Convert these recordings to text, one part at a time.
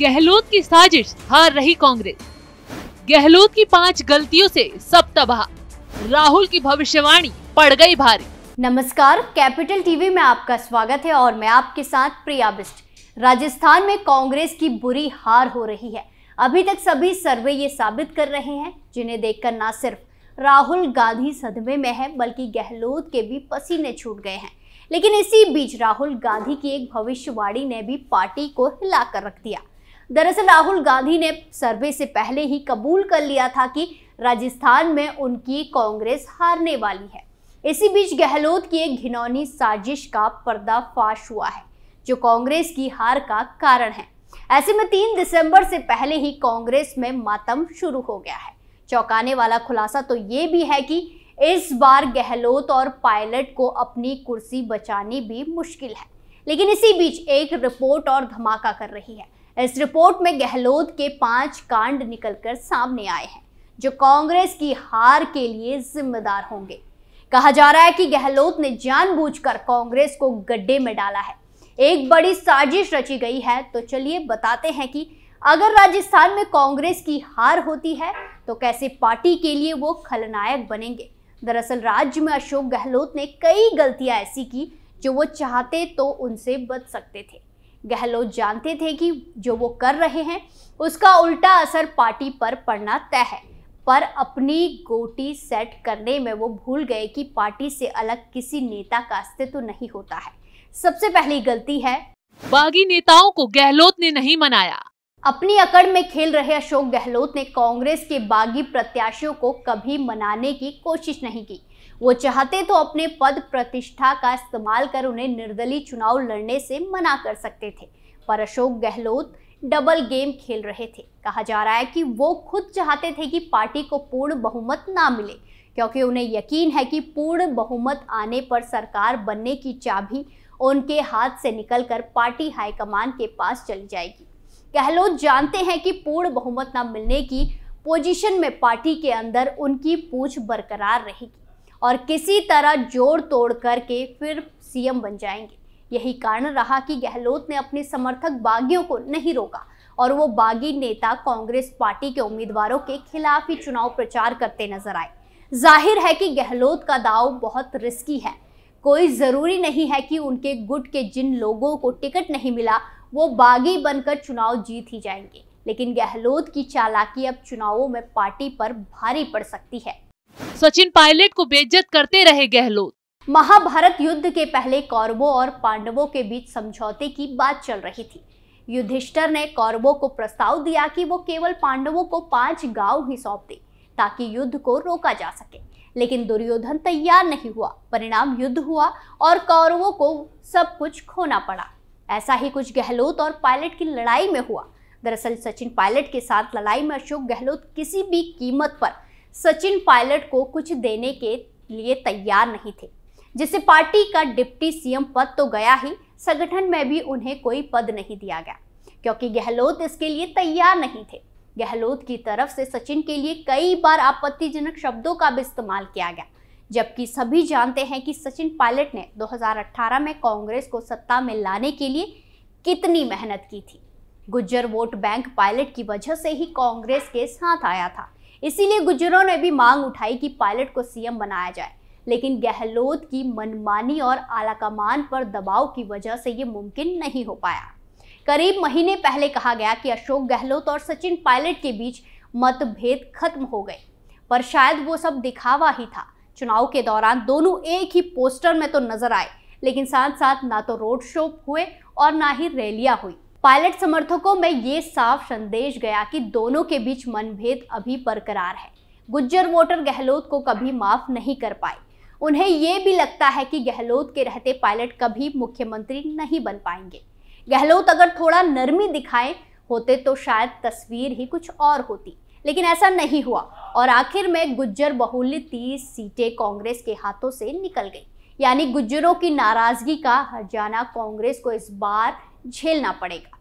गहलोत की साजिश हार रही कांग्रेस गहलोत की पांच गलतियों से सब तबाह राहुल की भविष्यवाणी पड़ गई भारी नमस्कार कैपिटल टीवी में आपका स्वागत है और मैं आपके साथ प्रिया बिस्ट राजस्थान में कांग्रेस की बुरी हार हो रही है अभी तक सभी सर्वे ये साबित कर रहे हैं जिन्हें देखकर ना सिर्फ राहुल गांधी सदमे में है बल्कि गहलोत के भी पसीने छूट गए हैं लेकिन इसी बीच राहुल गांधी की एक भविष्यवाणी ने भी पार्टी को हिलाकर रख दिया दरअसल राहुल गांधी ने सर्वे से पहले ही कबूल कर लिया था कि राजस्थान में उनकी कांग्रेस हारने वाली है इसी बीच गहलोत की एक घिनौनी साजिश का पर्दाफाश हुआ है जो कांग्रेस की हार का कारण है ऐसे में तीन दिसंबर से पहले ही कांग्रेस में मातम शुरू हो गया है चौंकाने वाला खुलासा तो ये भी है कि इस बार गहलोत और पायलट को अपनी कुर्सी बचानी भी मुश्किल है लेकिन इसी बीच एक रिपोर्ट और धमाका कर रही है इस रिपोर्ट में गहलोत के पांच कांड निकलकर सामने आए हैं जो कांग्रेस की हार के लिए जिम्मेदार होंगे कहा जा रहा है कि गहलोत ने जानबूझकर कांग्रेस को गड्ढे में डाला है एक बड़ी साजिश रची गई है तो चलिए बताते हैं कि अगर राजस्थान में कांग्रेस की हार होती है तो कैसे पार्टी के लिए वो खलनायक बनेंगे दरअसल राज्य में अशोक गहलोत ने कई गलतियां ऐसी की जो वो चाहते तो उनसे बच सकते थे गहलोत जानते थे कि जो वो कर रहे हैं उसका उल्टा असर पार्टी पर पड़ना तय है पर अपनी गोटी सेट करने में वो भूल गए कि पार्टी से अलग किसी नेता का अस्तित्व तो नहीं होता है सबसे पहली गलती है बागी नेताओं को गहलोत ने नहीं मनाया अपनी अकड़ में खेल रहे अशोक गहलोत ने कांग्रेस के बागी प्रत्याशियों को कभी मनाने की कोशिश नहीं की वो चाहते तो अपने पद प्रतिष्ठा का इस्तेमाल कर उन्हें निर्दलीय चुनाव लड़ने से मना कर सकते थे पर अशोक गहलोत डबल गेम खेल रहे थे कहा जा रहा है कि वो खुद चाहते थे कि पार्टी को पूर्ण बहुमत ना मिले क्योंकि उन्हें यकीन है कि पूर्ण बहुमत आने पर सरकार बनने की चाबी उनके हाथ से निकलकर पार्टी हाईकमान के पास चली जाएगी गहलोत जानते हैं कि पूर्ण बहुमत न मिलने की पोजीशन में पार्टी के अंदर उनकी पूछ बरकरार रहेगी और किसी तरह जोड़ तोड़ करके फिर सीएम बन जाएंगे यही कारण रहा कि गहलोत ने अपने समर्थक बागियों को नहीं रोका और वो बागी नेता कांग्रेस पार्टी के उम्मीदवारों के खिलाफ ही चुनाव प्रचार करते नजर आए जाहिर है कि गहलोत का दाव बहुत रिस्की है कोई ज़रूरी नहीं है कि उनके गुट के जिन लोगों को टिकट नहीं मिला वो बागी बनकर चुनाव जीत ही जाएंगे लेकिन गहलोत की चालाकी अब चुनावों में पार्टी पर भारी पड़ सकती है सचिन पायलट को बेइज्जत करते रहे गहलोत महाभारत युद्ध के पहले कौरवों और पांडवों के बीच समझौते की बात चल रही थी युधिष्ठर ने कौरवों को प्रस्ताव दिया कि वो केवल पांडवों को पांच गांव ही सौंप दे ताकि युद्ध को रोका जा सके लेकिन दुर्योधन तैयार नहीं हुआ परिणाम युद्ध हुआ और कौरवों को सब कुछ खोना पड़ा ऐसा ही कुछ गहलोत और पायलट की लड़ाई में हुआ दरअसल सचिन पायलट के साथ लड़ाई में अशोक गहलोत किसी भी कीमत पर सचिन पायलट को कुछ देने के लिए तैयार नहीं थे जिससे पार्टी का डिप्टी सीएम पद तो गया ही संगठन में भी उन्हें कोई पद नहीं दिया गया क्योंकि गहलोत इसके लिए तैयार नहीं थे गहलोत की तरफ से सचिन के लिए कई बार आपत्तिजनक शब्दों का भी इस्तेमाल किया गया जबकि सभी जानते हैं कि सचिन पायलट ने 2018 में कांग्रेस को सत्ता में लाने के लिए कितनी मेहनत की थी गुज्जर वोट बैंक पायलट की वजह से ही कांग्रेस के साथ आया था इसीलिए गुज्जरों ने भी मांग उठाई कि पायलट को सीएम बनाया जाए लेकिन गहलोत की मनमानी और आलाकमान पर दबाव की वजह से ये मुमकिन नहीं हो पाया करीब महीने पहले कहा गया कि अशोक गहलोत और सचिन पायलट के बीच मतभेद खत्म हो गए पर शायद वो सब दिखावा ही था चुनाव के दौरान दोनों एक ही पोस्टर में तो नजर आए लेकिन साथ साथ ना तो रोड शो हुए और ना ही रैलियां हुई पायलट समर्थकों में ये साफ संदेश गया कि दोनों के बीच मनभेद अभी बरकरार है गुज्जर वोटर गहलोत को कभी माफ नहीं कर पाए उन्हें ये भी लगता है कि गहलोत के रहते पायलट कभी मुख्यमंत्री नहीं बन पाएंगे गहलोत अगर थोड़ा नरमी दिखाए होते तो शायद तस्वीर ही कुछ और होती लेकिन ऐसा नहीं हुआ और आखिर में गुज्जर बहुल्य तीस सीटें कांग्रेस के हाथों से निकल गई यानी गुज्जरों की नाराजगी का हरजाना कांग्रेस को इस बार झेलना पड़ेगा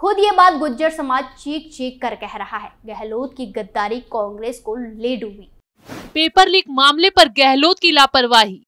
खुद ये बात गुज्जर समाज चीख चीख कर कह रहा है गहलोत की गद्दारी कांग्रेस को ले डूबी पेपर लीक मामले पर गहलोत की लापरवाही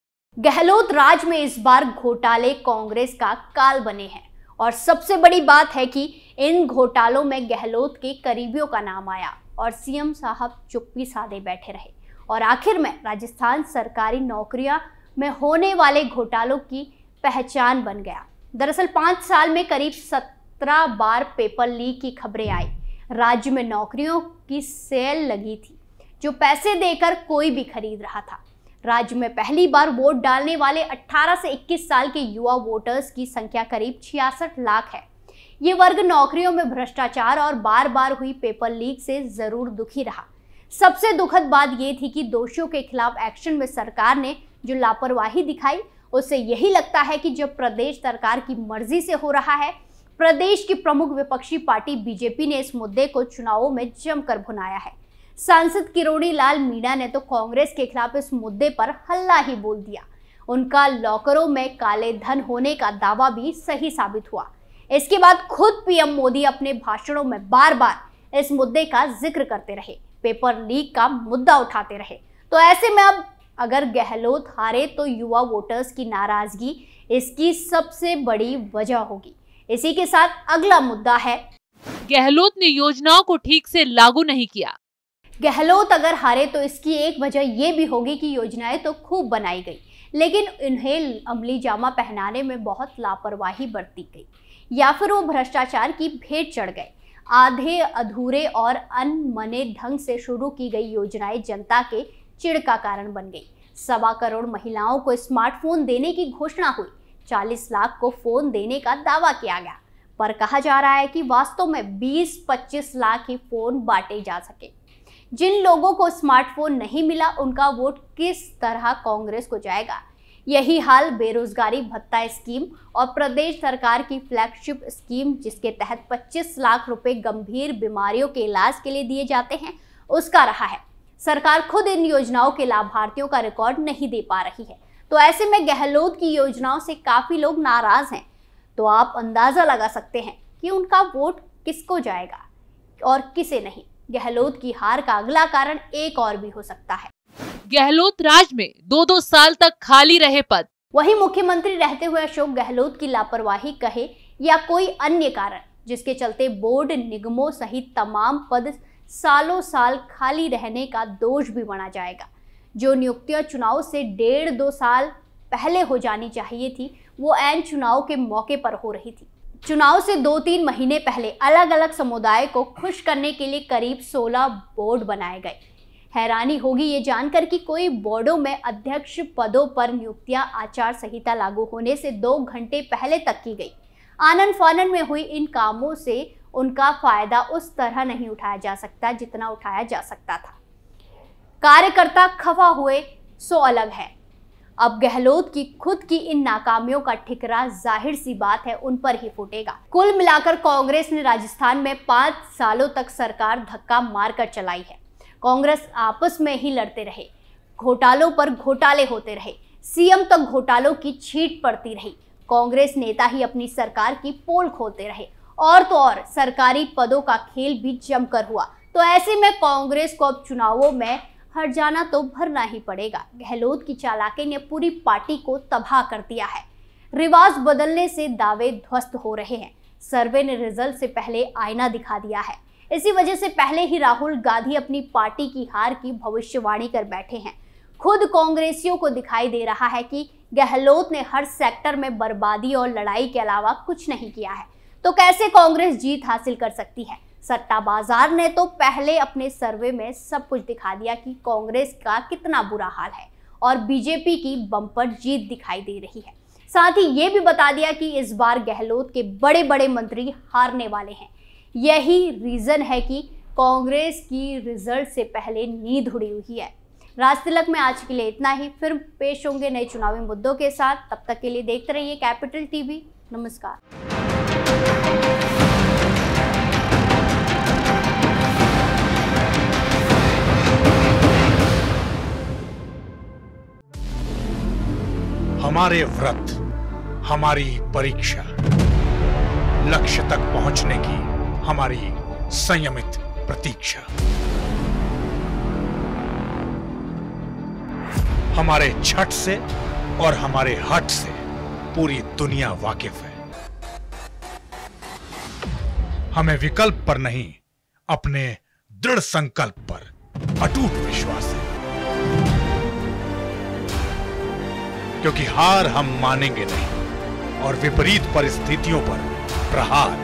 गहलोत राज में इस बार घोटाले कांग्रेस का काल बने हैं और सबसे बड़ी बात है कि इन घोटालों में गहलोत के करीबियों का नाम आया और सीएम साहब चुप्पी साधे बैठे रहे और आखिर में राजस्थान सरकारी नौकरियां में होने वाले घोटालों की पहचान बन गया दरअसल पाँच साल में करीब सत्रह बार पेपर लीक की खबरें आई राज्य में नौकरियों की सेल लगी थी जो पैसे देकर कोई भी खरीद रहा था राज्य में पहली बार वोट डालने वाले 18 से 21 साल के युवा वोटर्स की संख्या करीब छियासठ लाख है ये वर्ग नौकरियों में भ्रष्टाचार और बार बार हुई पेपर लीक से जरूर दुखी रहा सबसे दुखद बात यह थी कि दोषियों के खिलाफ एक्शन में सरकार ने जो लापरवाही दिखाई उससे यही लगता है कि जब प्रदेश सरकार की मर्जी से हो रहा है प्रदेश की प्रमुख विपक्षी पार्टी बीजेपी ने इस मुद्दे को चुनावों में जमकर भुनाया है सांसद किरोड़ी लाल मीणा ने तो कांग्रेस के खिलाफ इस मुद्दे पर हल्ला ही बोल दिया उनका लॉकरों में काले धन होने का दावा भी सही साबित हुआ इसके बाद खुद पीएम मोदी अपने भाषणों में बार बार इस मुद्दे का जिक्र करते रहे पेपर लीक का मुद्दा उठाते रहे तो ऐसे में अब अगर गहलोत हारे तो युवा वोटर्स की नाराजगी इसकी सबसे बड़ी वजह होगी इसी के साथ अगला मुद्दा है गहलोत ने योजनाओं को ठीक से लागू नहीं किया गहलोत अगर हारे तो इसकी एक वजह यह भी होगी कि योजनाएं तो खूब बनाई गई लेकिन इन्हें अमली जामा पहनाने में बहुत लापरवाही बरती गई या फिर वो भ्रष्टाचार की भेंट चढ़ गए आधे अधूरे और अनमने ढंग से शुरू की गई योजनाएं जनता के चिड़ का कारण बन गई सवा करोड़ महिलाओं को स्मार्टफोन देने की घोषणा हुई चालीस लाख को फोन देने का दावा किया गया पर कहा जा रहा है कि वास्तव में 20-25 लाख ही फोन बांटे जा सके जिन लोगों को स्मार्टफोन नहीं मिला उनका वोट किस तरह कांग्रेस को जाएगा यही हाल बेरोजगारी भत्ता स्कीम और प्रदेश सरकार की फ्लैगशिप स्कीम जिसके तहत 25 लाख रुपए गंभीर बीमारियों के इलाज के लिए दिए जाते हैं उसका रहा है सरकार खुद इन योजनाओं के लाभार्थियों का रिकॉर्ड नहीं दे पा रही है तो ऐसे में गहलोत की योजनाओं से काफी लोग नाराज हैं तो आप अंदाजा लगा सकते हैं कि उनका वोट किसको जाएगा और किसे नहीं गहलोत की हार का अगला कारण एक और भी हो सकता है गहलोत राज में दो दो साल तक खाली रहे पद वही मुख्यमंत्री रहते हुए अशोक गहलोत की लापरवाही कहे या कोई अन्य कारण जिसके चलते बोर्ड निगमों सहित तमाम पद सालों साल खाली रहने का दोष भी बना जाएगा जो नियुक्तियां चुनाव से डेढ़ दो साल पहले हो जानी चाहिए थी वो एन चुनाव के मौके पर हो रही थी चुनाव से दो तीन महीने पहले अलग अलग समुदाय को खुश करने के लिए करीब 16 बोर्ड बनाए गए हैरानी होगी ये जानकर कि कोई बोर्डों में अध्यक्ष पदों पर नियुक्तियां आचार संहिता लागू होने से दो घंटे पहले तक की गई आनंद फानन में हुई इन कामों से उनका फायदा उस तरह नहीं उठाया जा सकता जितना उठाया जा सकता था कार्यकर्ता खफा हुए सो अलग है अब गहलोत की खुद की इन नाकामियों का ठिकरा जाहिर सी बात है उन पर ही फूटेगा कुल मिलाकर कांग्रेस ने राजस्थान में पांच सालों तक सरकार धक्का मारकर चलाई है कांग्रेस आपस में ही लड़ते रहे घोटालों पर घोटाले होते रहे सीएम तक घोटालों की छीट पड़ती रही कांग्रेस नेता ही अपनी सरकार की पोल खोलते रहे और तो और सरकारी पदों का खेल भी जमकर हुआ तो ऐसे में कांग्रेस को अब चुनावों में हर जाना तो भरना ही पड़ेगा गहलोत की चालाकी ने पूरी पार्टी को तबाह कर दिया है रिवाज बदलने से दावे ध्वस्त हो रहे हैं सर्वे ने रिजल्ट से पहले आईना दिखा दिया है इसी वजह से पहले ही राहुल गांधी अपनी पार्टी की हार की भविष्यवाणी कर बैठे हैं खुद कांग्रेसियों को दिखाई दे रहा है कि गहलोत ने हर सेक्टर में बर्बादी और लड़ाई के अलावा कुछ नहीं किया है तो कैसे कांग्रेस जीत हासिल कर सकती है सट्टा बाजार ने तो पहले अपने सर्वे में सब कुछ दिखा दिया कि कांग्रेस का कितना बुरा हाल है और बीजेपी की बम्पर जीत दिखाई दे रही है साथ ही ये भी बता दिया कि इस बार गहलोत के बड़े बड़े मंत्री हारने वाले हैं यही रीज़न है कि कांग्रेस की रिजल्ट से पहले नींद उड़ी हुई है राज तिलक में आज के लिए इतना ही फिर पेश होंगे नए चुनावी मुद्दों के साथ तब तक के लिए देखते रहिए कैपिटल टीवी नमस्कार हमारे व्रत हमारी परीक्षा लक्ष्य तक पहुंचने की हमारी संयमित प्रतीक्षा हमारे छठ से और हमारे हट से पूरी दुनिया वाकिफ है हमें विकल्प पर नहीं अपने दृढ़ संकल्प पर अटूट विश्वास है क्योंकि हार हम मानेंगे नहीं और विपरीत परिस्थितियों पर प्रहार